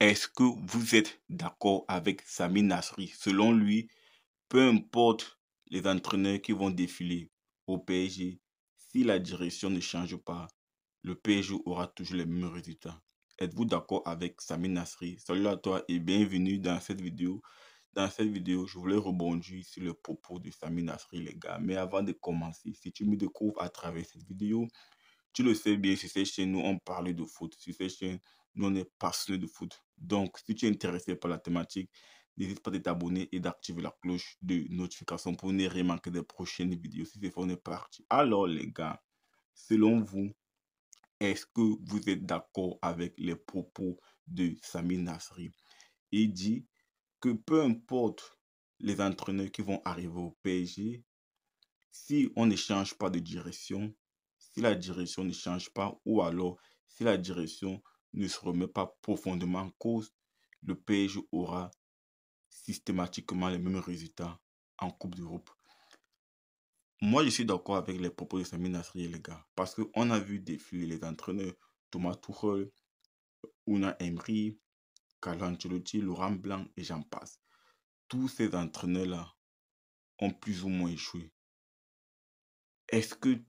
Est-ce que vous êtes d'accord avec Sami Nasri Selon lui, peu importe les entraîneurs qui vont défiler au PSG, si la direction ne change pas, le PSG aura toujours les mêmes résultats. Êtes-vous d'accord avec Sami Nasri Salut à toi et bienvenue dans cette vidéo. Dans cette vidéo, je voulais rebondir sur le propos de Sami Nasri, les gars. Mais avant de commencer, si tu me découvres à travers cette vidéo, tu le sais bien, sur cette chaîne, nous, on parle de foot. Sur cette chaîne, nous, on est passionné de foot. Donc, si tu es intéressé par la thématique, n'hésite pas à t'abonner et d'activer la cloche de notification pour ne rien manquer des prochaines vidéos. Si c'est on est parti. Alors, les gars, selon vous, est-ce que vous êtes d'accord avec les propos de Sami Nasri Il dit que peu importe les entraîneurs qui vont arriver au PSG, si on ne change pas de direction, si la direction ne change pas, ou alors si la direction ne se remet pas profondément en cause, le PSG aura systématiquement les mêmes résultats en Coupe d'Europe. Moi, je suis d'accord avec les propos de Sami Nasri, les gars, parce qu'on a vu défiler les entraîneurs Thomas Tuchel, Una Emery, Carlo Ancelotti, Laurent Blanc et j'en passe. Tous ces entraîneurs-là ont plus ou moins échoué. Est-ce que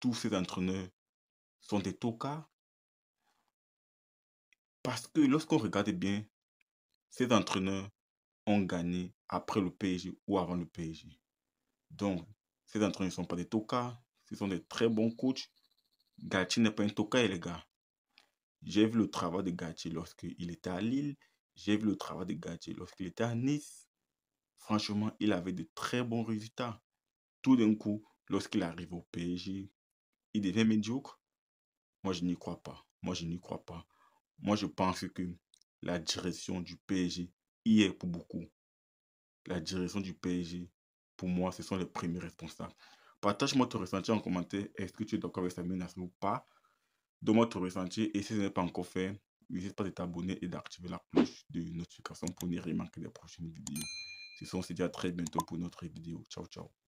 tous ces entraîneurs sont des tocards parce que lorsqu'on regarde bien, ces entraîneurs ont gagné après le PSG ou avant le PSG. Donc, ces entraîneurs ne sont pas des tocas, ce sont des très bons coachs. Gatti n'est pas un toca, les gars. J'ai vu le travail de Gatti lorsqu'il était à Lille. J'ai vu le travail de Gatti lorsqu'il était à Nice. Franchement, il avait de très bons résultats. Tout d'un coup, lorsqu'il arrive au PSG, il devient médiocre. Moi, je n'y crois pas. Moi, je n'y crois pas. Moi, je pense que la direction du PSG y est pour beaucoup. La direction du PSG, pour moi, ce sont les premiers responsables. Partage-moi ton ressenti en commentaire. Est-ce que tu es d'accord avec Samuel menace ou pas Donne-moi ton ressenti. Et si ce n'est pas encore fait, n'hésite pas à t'abonner et d'activer la cloche de notification pour ne rien manquer des prochaines vidéos. Ce sont à très bientôt pour notre vidéo. Ciao, ciao.